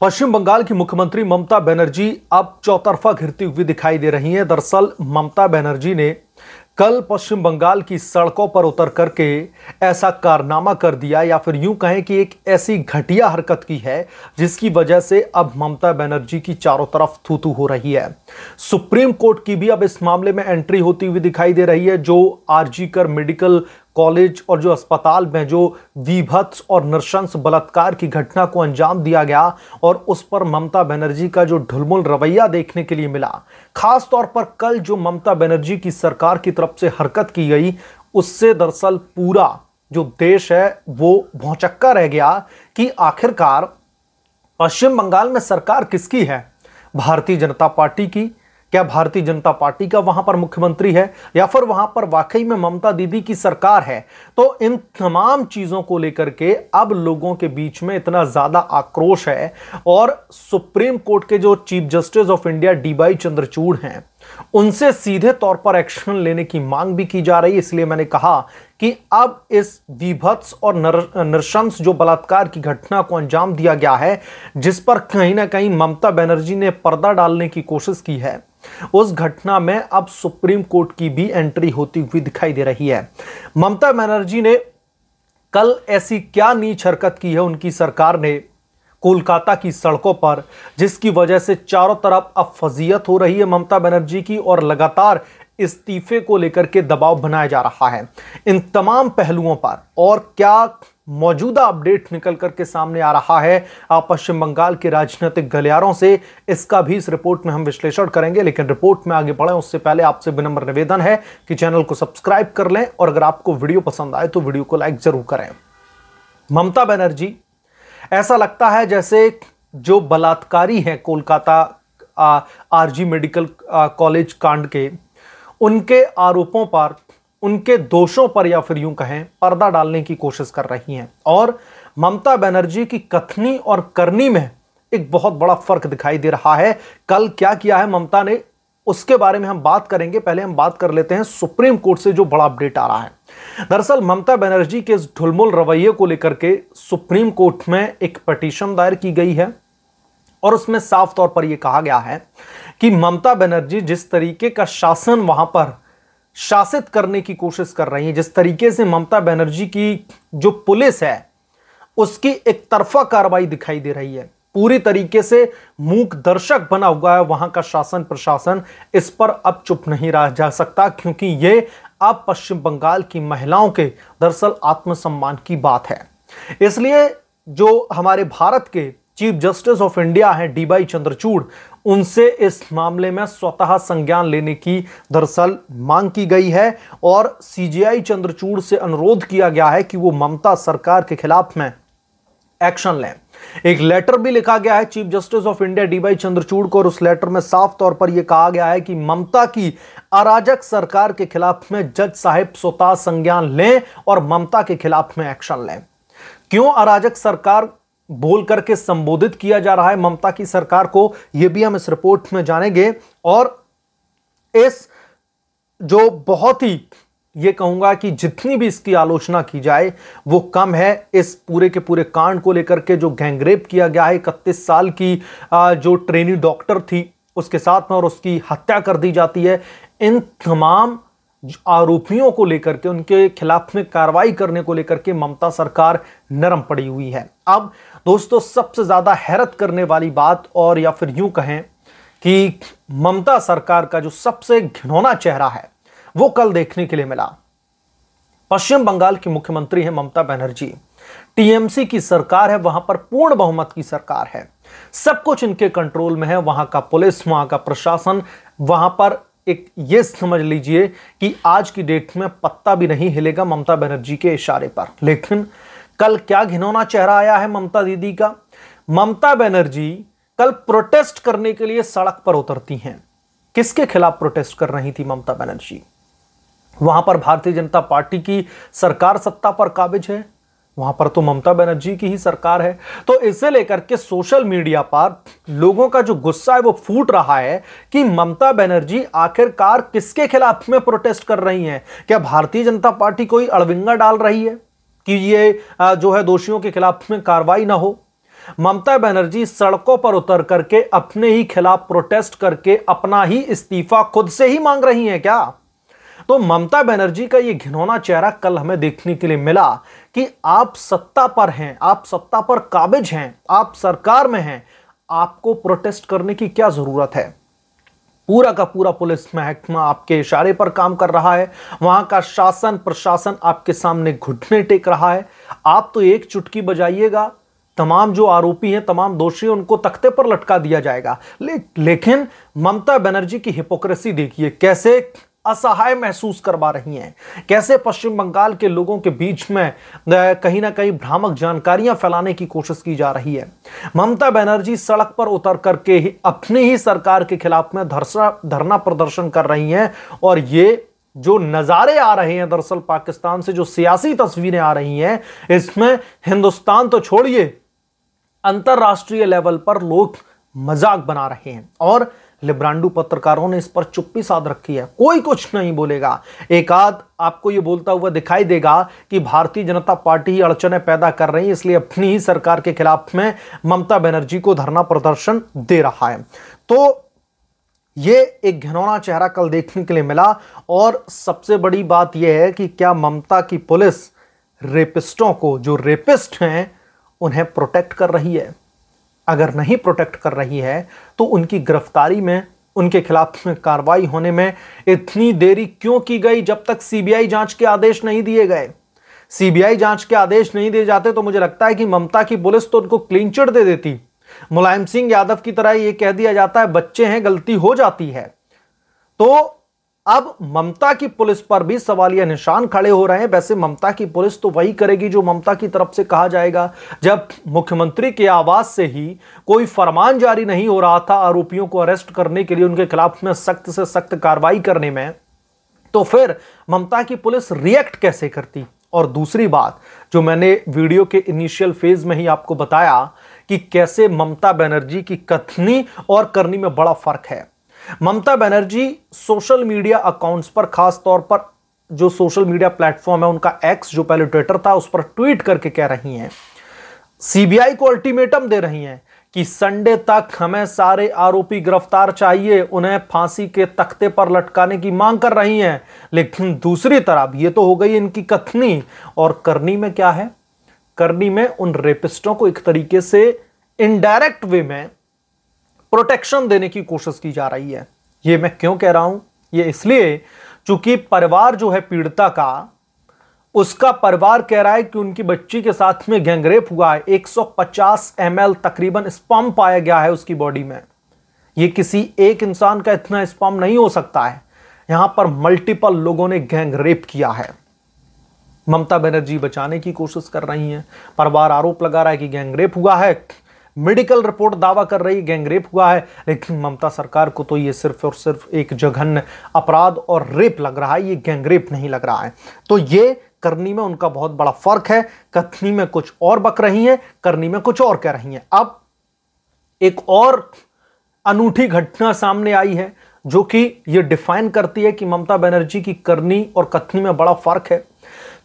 पश्चिम बंगाल की मुख्यमंत्री ममता बनर्जी अब चौतरफा घिरती हुई दिखाई दे रही हैं दरअसल ममता बनर्जी ने कल पश्चिम बंगाल की सड़कों पर उतर करके ऐसा कारनामा कर दिया या फिर यूं कहें कि एक ऐसी घटिया हरकत की है जिसकी वजह से अब ममता बनर्जी की चारों तरफ थूथू हो रही है सुप्रीम कोर्ट की भी अब इस मामले में एंट्री होती हुई दिखाई दे रही है जो कर मेडिकल कॉलेज और जो अस्पताल में जो विभत्स और नृशंस बलात्कार की घटना को अंजाम दिया गया और उस पर ममता बनर्जी का जो ढुलमुल रवैया देखने के लिए मिला खास तौर पर कल जो ममता बनर्जी की सरकार की तरफ से हरकत की गई उससे दरअसल पूरा जो देश है वो भौचक्का रह गया कि आखिरकार पश्चिम बंगाल में सरकार किसकी है भारतीय जनता पार्टी की क्या भारतीय जनता पार्टी का वहां पर मुख्यमंत्री है या फिर वहां पर वाकई में ममता दीदी की सरकार है तो इन तमाम चीजों को लेकर के अब लोगों के बीच में इतना ज्यादा आक्रोश है और सुप्रीम कोर्ट के जो chief justice of India D Y Chandrachud हैं उनसे सीधे तौर पर एक्शन लेने की मांग भी की जा रही है इसलिए मैंने कहा कि अब इस विभत्स और नर, नरशंस जो बलात्कार की घटना को अंजाम दिया गया है जिस पर कहीं ना कहीं ममता बनर्जी ने पर्दा डालने की कोशिश की है उस घटना में अब सुप्रीम कोर्ट की भी एंट्री होती हुई दिखाई दे रही है ममता बनर्जी ने कल ऐसी क्या नीच हरकत की है उनकी सरकार ने कोलकाता की सड़कों पर जिसकी वजह से चारों तरफ अब फजीयत हो रही है ममता बनर्जी की और लगातार इस्तीफे को लेकर के दबाव बनाया जा रहा है इन तमाम पहलुओं पर और क्या मौजूदा अपडेट निकल करके सामने आ रहा है आप पश्चिम बंगाल के राजनीतिक गलियारों से इसका भी इस रिपोर्ट में हम विश्लेषण करेंगे लेकिन रिपोर्ट में आगे बढ़ें उससे पहले आपसे विनम्र निवेदन है कि चैनल को सब्सक्राइब कर लें और अगर आपको वीडियो पसंद आए तो वीडियो को लाइक जरूर करें ममता बनर्जी ऐसा लगता है जैसे जो बलात्कारी हैं कोलकाता आरजी मेडिकल कॉलेज कांड के उनके आरोपों पर उनके दोषों पर या फिर यूं कहें पर्दा डालने की कोशिश कर रही हैं और ममता बनर्जी की कथनी और करनी में एक बहुत बड़ा फर्क दिखाई दे रहा है कल क्या किया है ममता ने उसके बारे में हम बात करेंगे पहले हम बात कर लेते हैं सुप्रीम कोर्ट से जो बड़ा अपडेट आ रहा है दरअसल ममता बनर्जी के इस ढुलमुल रवैये को लेकर के सुप्रीम कोर्ट में एक पटिशन दायर की गई है और उसमें साफ तौर पर यह कहा गया है कि ममता बनर्जी जिस तरीके का शासन वहां पर शासित करने की कोशिश कर रही है जिस तरीके से ममता बनर्जी की जो पुलिस है उसकी एक तरफा कार्रवाई दिखाई दे रही है पूरी तरीके से मूक दर्शक बना हुआ है वहां का शासन प्रशासन इस पर अब चुप नहीं रह जा सकता क्योंकि ये अब पश्चिम बंगाल की महिलाओं के दरअसल आत्मसम्मान की बात है इसलिए जो हमारे भारत के चीफ जस्टिस ऑफ इंडिया हैं डी वाई चंद्रचूड़ उनसे इस मामले में स्वतः संज्ञान लेने की दरअसल मांग की गई है और सीजीआई चंद्रचूड़ से अनुरोध किया गया है कि वो ममता सरकार के खिलाफ में एक्शन लें एक लेटर भी लिखा गया है chief justice of India D Y Chandrachud को और उस लेटर में साफ तौर पर यह कहा गया है कि ममता की अराजक सरकार के खिलाफ में जज साहिब स्वतः संज्ञान लें और ममता के खिलाफ में एक्शन लें क्यों अराजक सरकार बोल करके संबोधित किया जा रहा है ममता की सरकार को यह भी हम इस रिपोर्ट में जानेंगे और इस जो बहुत ही ये कहूंगा कि जितनी भी इसकी आलोचना की जाए वो कम है इस पूरे के पूरे कांड को लेकर के जो गैंगरेप किया गया है इकतीस साल की जो ट्रेनी डॉक्टर थी उसके साथ में और उसकी हत्या कर दी जाती है इन तमाम आरोपियों को लेकर के उनके खिलाफ में कार्रवाई करने को लेकर के ममता सरकार नरम पड़ी हुई है अब दोस्तों सबसे ज़्यादा हैरत करने वाली बात और या फिर यूं कहें कि ममता सरकार का जो सबसे घिनौना चेहरा है वो कल देखने के लिए मिला पश्चिम बंगाल की मुख्यमंत्री है ममता बनर्जी टीएमसी की सरकार है वहां पर पूर्ण बहुमत की सरकार है सब कुछ इनके कंट्रोल में है वहां का पुलिस वहां का प्रशासन वहां पर एक ये समझ लीजिए कि आज की डेट में पत्ता भी नहीं हिलेगा ममता बनर्जी के इशारे पर लेकिन कल क्या घिनौना चेहरा आया है ममता दीदी का ममता बनर्जी कल प्रोटेस्ट करने के लिए सड़क पर उतरती हैं किसके खिलाफ प्रोटेस्ट कर रही थी ममता बनर्जी वहां पर भारतीय जनता पार्टी की सरकार सत्ता पर काबिज है वहां पर तो ममता बनर्जी की ही सरकार है तो इसे लेकर के सोशल मीडिया पर लोगों का जो गुस्सा है वो फूट रहा है कि ममता बनर्जी आखिरकार किसके खिलाफ में प्रोटेस्ट कर रही हैं क्या भारतीय जनता पार्टी कोई अड़विंगा डाल रही है कि ये जो है दोषियों के खिलाफ में कार्रवाई ना हो ममता बनर्जी सड़कों पर उतर करके अपने ही खिलाफ प्रोटेस्ट करके अपना ही इस्तीफा खुद से ही मांग रही हैं क्या तो ममता बनर्जी का ये घिनौना चेहरा कल हमें देखने के लिए मिला कि आप सत्ता पर हैं आप सत्ता पर काबिज हैं आप सरकार में हैं आपको प्रोटेस्ट करने की क्या ज़रूरत है पूरा का पूरा पुलिस महकमा आपके इशारे पर काम कर रहा है वहां का शासन प्रशासन आपके सामने घुटने टेक रहा है आप तो एक चुटकी बजाइएगा तमाम जो आरोपी हैं तमाम दोषी उनको तख्ते पर लटका दिया जाएगा ले, लेकिन ममता बनर्जी की हिपोक्रेसी देखिए कैसे असहाय महसूस करवा रही हैं कैसे पश्चिम बंगाल के लोगों के बीच में कहीं ना कहीं भ्रामक जानकारियां फैलाने की कोशिश की जा रही है ममता बनर्जी सड़क पर उतर करके ही अपनी ही सरकार के खिलाफ में धरना प्रदर्शन कर रही हैं और ये जो नज़ारे आ रहे हैं दरअसल पाकिस्तान से जो सियासी तस्वीरें आ रही हैं इसमें हिंदुस्तान तो छोड़िए अंतर्राष्ट्रीय लेवल पर लोग मजाक बना रहे हैं और लिब्रांडू पत्रकारों ने इस पर चुप्पी साध रखी है कोई कुछ नहीं बोलेगा एकाध आपको यह बोलता हुआ दिखाई देगा कि भारतीय जनता पार्टी अड़चने पैदा कर रही है इसलिए अपनी ही सरकार के खिलाफ में ममता बनर्जी को धरना प्रदर्शन दे रहा है तो ये एक घिनौना चेहरा कल देखने के लिए मिला और सबसे बड़ी बात यह है कि क्या ममता की पुलिस रेपिस्टों को जो रेपिस्ट हैं उन्हें प्रोटेक्ट कर रही है अगर नहीं प्रोटेक्ट कर रही है तो उनकी गिरफ्तारी में उनके खिलाफ कार्रवाई होने में इतनी देरी क्यों की गई जब तक सीबीआई जांच के आदेश नहीं दिए गए सीबीआई जांच के आदेश नहीं दिए जाते तो मुझे लगता है कि ममता की पुलिस तो उनको क्लीन चिट दे देती मुलायम सिंह यादव की तरह यह कह दिया जाता है बच्चे हैं गलती हो जाती है तो अब ममता की पुलिस पर भी सवाल या निशान खड़े हो रहे हैं वैसे ममता की पुलिस तो वही करेगी जो ममता की तरफ से कहा जाएगा जब मुख्यमंत्री के आवाज से ही कोई फरमान जारी नहीं हो रहा था आरोपियों को अरेस्ट करने के लिए उनके खिलाफ में सख्त से सख्त कार्रवाई करने में तो फिर ममता की पुलिस रिएक्ट कैसे करती और दूसरी बात जो मैंने वीडियो के इनिशियल फेज में ही आपको बताया कि कैसे ममता बनर्जी की कथनी और करनी में बड़ा फर्क है Mamata Banerjee social media accounts पर खास तौर पर जो सोशल मीडिया प्लेटफॉर्म है उनका एक्स जो पहले ट्विटर था उस पर ट्वीट करके कह रही हैं सीबीआई को अल्टीमेटम दे रही हैं कि संडे तक हमें सारे आरोपी गिरफ्तार चाहिए उन्हें फांसी के तख्ते पर लटकाने की मांग कर रही हैं लेकिन दूसरी तरफ ये तो हो गई इनकी कथनी और करनी में क्या है करनी में उन रेपिस्टों को एक तरीके से इनडायरेक्ट वे में प्रोटेक्शन देने की कोशिश की जा रही है ये मैं क्यों कह रहा हूं ये इसलिए चूंकि परिवार जो है पीड़िता का उसका परिवार कह रहा है कि उनकी बच्ची के साथ में गैंगरेप हुआ है 150 ml तकरीबन स्पम पाया गया है उसकी बॉडी में ये किसी एक इंसान का इतना स्पम नहीं हो सकता है यहां पर मल्टीपल लोगों ने गैंग रेप किया है ममता बनर्जी बचाने की कोशिश कर रही हैं परिवार आरोप लगा रहा है कि गैंग रेप हुआ है मेडिकल रिपोर्ट दावा कर रही गैंगरेप हुआ है लेकिन ममता सरकार को तो ये सिर्फ और सिर्फ एक जघन्य अपराध और रेप लग रहा है ये गैंगरेप नहीं लग रहा है तो ये करनी में उनका बहुत बड़ा फर्क है कथनी में कुछ और बक रही है करनी में कुछ और कह रही है अब एक और अनूठी घटना सामने आई है जो कि यह डिफाइन करती है कि ममता बनर्जी की करनी और कथनी में बड़ा फर्क है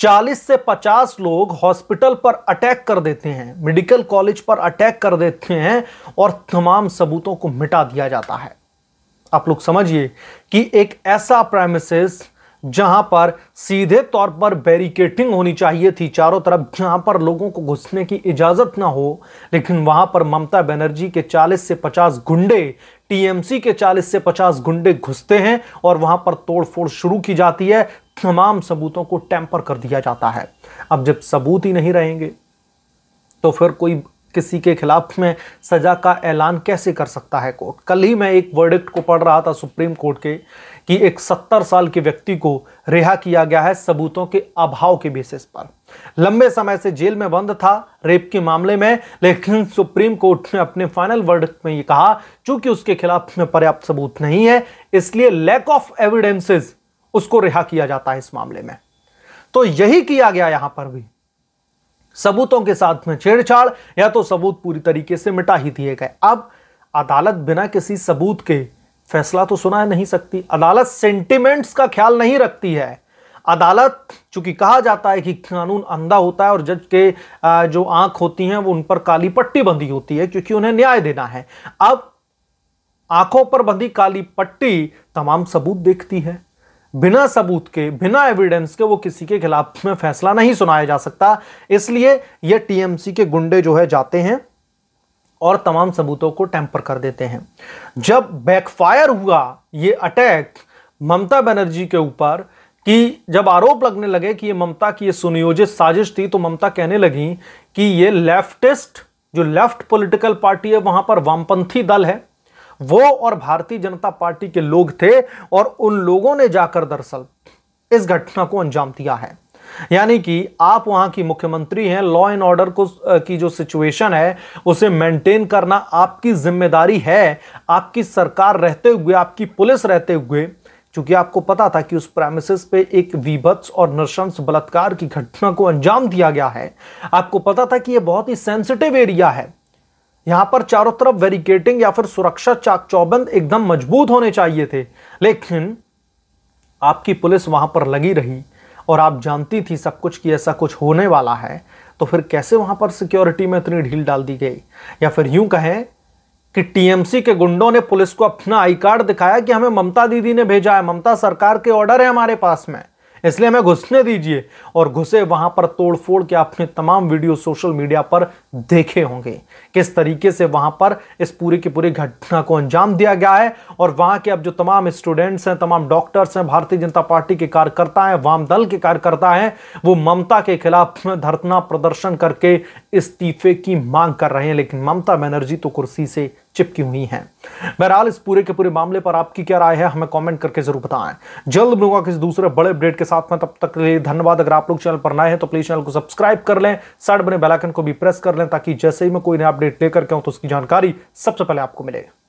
40 से 50 लोग हॉस्पिटल पर अटैक कर देते हैं मेडिकल कॉलेज पर अटैक कर देते हैं और तमाम सबूतों को मिटा दिया जाता है आप लोग समझिए कि एक ऐसा प्राइमिसेस जहां पर सीधे तौर पर बैरिकेटिंग होनी चाहिए थी चारों तरफ जहां पर लोगों को घुसने की इजाजत ना हो लेकिन वहां पर ममता बनर्जी के 40 से 50 गुंडे टीएमसी के 40 से 50 गुंडे घुसते हैं और वहां पर तोड़फोड़ शुरू की जाती है तमाम सबूतों को टैंपर कर दिया जाता है अब जब सबूत ही नहीं रहेंगे तो फिर कोई किसी के खिलाफ में सज़ा का ऐलान कैसे कर सकता है कोर्ट कल ही मैं एक वर्डिक्ट को पढ़ रहा था सुप्रीम कोर्ट के कि एक सत्तर साल के व्यक्ति को रिहा किया गया है सबूतों के अभाव के बेसिस पर लंबे समय से जेल में बंद था रेप के मामले में लेकिन सुप्रीम कोर्ट ने अपने फाइनल वर्डिक्ट में ये कहा चूंकि उसके खिलाफ में पर्याप्त सबूत नहीं है इसलिए लैक ऑफ एविडेंसेज उसको रिहा किया जाता है इस मामले में तो यही किया गया यहां पर भी सबूतों के साथ में छेड़छाड़ या तो सबूत पूरी तरीके से मिटा ही दिए गए अब अदालत बिना किसी सबूत के फैसला तो सुना नहीं सकती अदालत सेंटिमेंट्स का ख्याल नहीं रखती है अदालत चूंकि कहा जाता है कि कानून अंधा होता है और जज के जो आंख होती हैं वो उन पर काली पट्टी बंधी होती है क्योंकि उन्हें न्याय देना है अब आंखों पर बंधी काली पट्टी तमाम सबूत देखती है बिना सबूत के बिना एविडेंस के वो किसी के खिलाफ में फैसला नहीं सुनाया जा सकता इसलिए ये टीएमसी के गुंडे जो है जाते हैं और तमाम सबूतों को टेम्पर कर देते हैं जब बैकफायर हुआ ये अटैक ममता बनर्जी के ऊपर कि जब आरोप लगने लगे कि ये ममता की ये सुनियोजित साजिश थी तो ममता कहने लगी कि ये लेफ्टिस्ट जो लेफ्ट पॉलिटिकल पार्टी है वहां पर वामपंथी दल है वो और भारतीय जनता पार्टी के लोग थे और उन लोगों ने जाकर दरअसल इस घटना को अंजाम दिया है यानी कि आप वहां की मुख्यमंत्री हैं लॉ एंड ऑर्डर को की जो सिचुएशन है उसे मेंटेन करना आपकी जिम्मेदारी है आपकी सरकार रहते हुए आपकी पुलिस रहते हुए चूंकि आपको पता था कि उस प्रामिसेस पे एक विभत्स और नृशंस बलात्कार की घटना को अंजाम दिया गया है आपको पता था कि यह बहुत ही सेंसिटिव एरिया है यहां पर चारों तरफ वेरिकेटिंग या फिर सुरक्षा चाक चौबंद एकदम मजबूत होने चाहिए थे लेकिन आपकी पुलिस वहां पर लगी रही और आप जानती थी सब कुछ कि ऐसा कुछ होने वाला है तो फिर कैसे वहां पर सिक्योरिटी में इतनी ढील डाल दी गई या फिर यूं कहें कि टीएमसी के गुंडों ने पुलिस को अपना आई कार्ड दिखाया कि हमें ममता दीदी ने भेजा है ममता सरकार के ऑर्डर है हमारे पास में इसलिए हमें घुसने दीजिए और घुसे वहां पर तोड़फोड़ के आपने तमाम वीडियो सोशल मीडिया पर देखे होंगे किस तरीके से वहां पर इस पूरी की पूरी घटना को अंजाम दिया गया है और वहां के अब जो तमाम स्टूडेंट्स हैं तमाम डॉक्टर्स हैं भारतीय जनता पार्टी के कार्यकर्ता हैं वाम दल के कार्यकर्ता हैं वो ममता के खिलाफ धरना प्रदर्शन करके इस्तीफे की मांग कर रहे हैं लेकिन ममता बनर्जी तो कुर्सी से चिपकी हुई हैं बहरहाल इस पूरे के पूरे मामले पर आपकी क्या राय है हमें कमेंट करके जरूर बताएं जल्द मिलूंगा किसी दूसरे बड़े अपडेट के साथ में तब तक के लिए धन्यवाद अगर आप लोग चैनल पर नए हैं तो प्लीज चैनल को सब्सक्राइब कर लें साइड बने बेलाइकन को भी प्रेस कर लें ताकि जैसे ही मैं कोई नया अपडेट लेकर के आऊँ तो उसकी जानकारी सबसे पहले आपको मिले